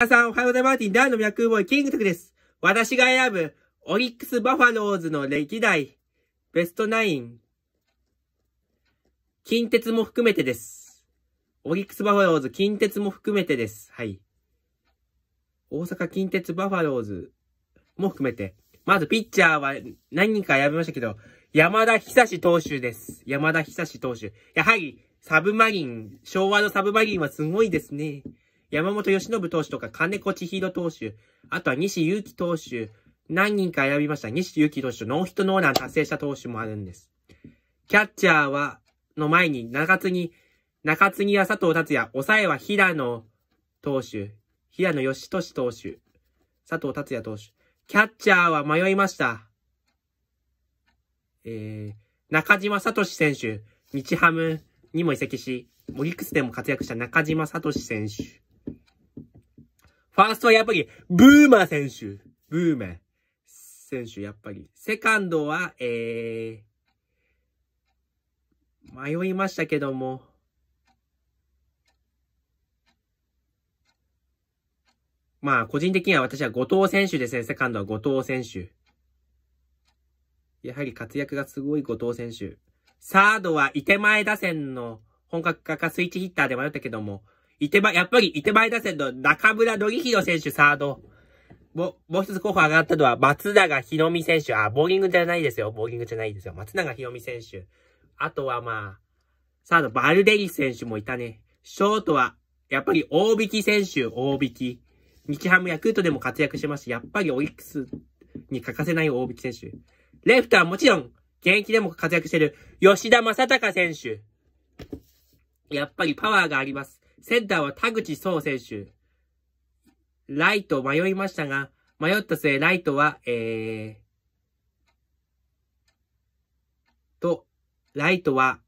皆さんおはようございます。ダーの脈ボーイキングトクです。私が選ぶオリックスバファローズの歴代ベストナイン、近鉄も含めてです。オリックスバファローズ近鉄も含めてです。はい。大阪近鉄バファローズも含めて。まずピッチャーは何人か選びましたけど、山田久志投手です。山田久志投手。やはり、サブマリン、昭和のサブマリンはすごいですね。山本由伸投手とか金子千尋投手、あとは西祐希投手、何人か選びました。西祐希投手、ノーヒットノーラン達成した投手もあるんです。キャッチャーは、の前に、中継ぎ、中継ぎは佐藤達也、抑えは平野投手、平野義俊投手、佐藤達也投手。キャッチャーは迷いました。えー、中島聡選手、日ハムにも移籍し、オリックスでも活躍した中島聡選手。ファーストはやっぱり、ブーマー選手。ブーマー選手、やっぱり。セカンドは、えー、迷いましたけども、まあ、個人的には私は後藤選手ですね。セカンドは後藤選手。やはり活躍がすごい後藤選手。サードは、いて前打線の本格化かスイッチヒッターで迷ったけども、いてま、やっぱり、いてまい打線の中村ひろ選手サード。も、もう一つ候補上がったのは、松永ひろみ選手。あ、ボーリングじゃないですよ。ボーリングじゃないですよ。松永ひろみ選手。あとはまあ、サード、バルデリス選手もいたね。ショートは、やっぱり大引き選手、大引。き。日ハムヤクルトでも活躍してますし、やっぱりオリックスに欠かせない大引き選手。レフトはもちろん、現役でも活躍してる吉田正隆選手。やっぱりパワーがあります。センターは田口壮選手。ライト迷いましたが、迷った末、ライトは、えー、と、ライトは、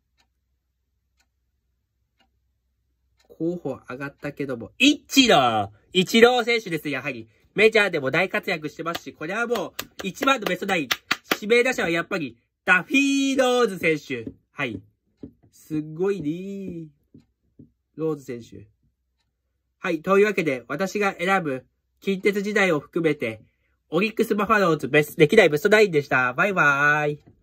候補上がったけども、一郎一郎選手です、やはり。メジャーでも大活躍してますし、これはもう、一番のベストナイン。指名打者はやっぱり、ダフィーローズ選手。はい。すごいねローズ選手。はい、というわけで、私が選ぶ、近鉄時代を含めて、オリックスバファローズベス歴代ベストナインでした。バイバーイ。